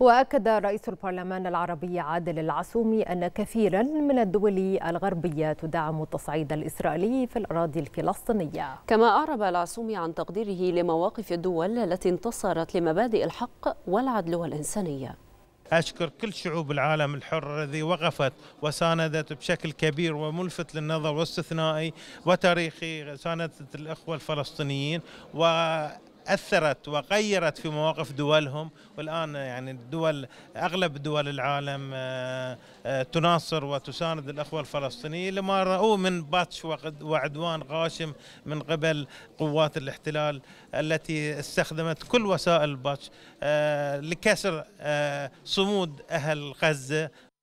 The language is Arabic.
وأكد رئيس البرلمان العربي عادل العسومي أن كثيرا من الدول الغربية تدعم التصعيد الإسرائيلي في الأراضي الفلسطينية كما أعرب العسومي عن تقديره لمواقف الدول التي انتصرت لمبادئ الحق والعدل والإنسانية أشكر كل شعوب العالم الحر الذي وقفت وساندت بشكل كبير وملفت للنظر واستثنائي وتاريخي ساندت الأخوة الفلسطينيين و اثرت وغيرت في مواقف دولهم والان يعني الدول اغلب دول العالم آه، آه، تناصر وتساند الاخوه الفلسطينيين لما راوه من بطش وعدوان غاشم من قبل قوات الاحتلال التي استخدمت كل وسائل باتش آه، لكسر صمود اهل غزه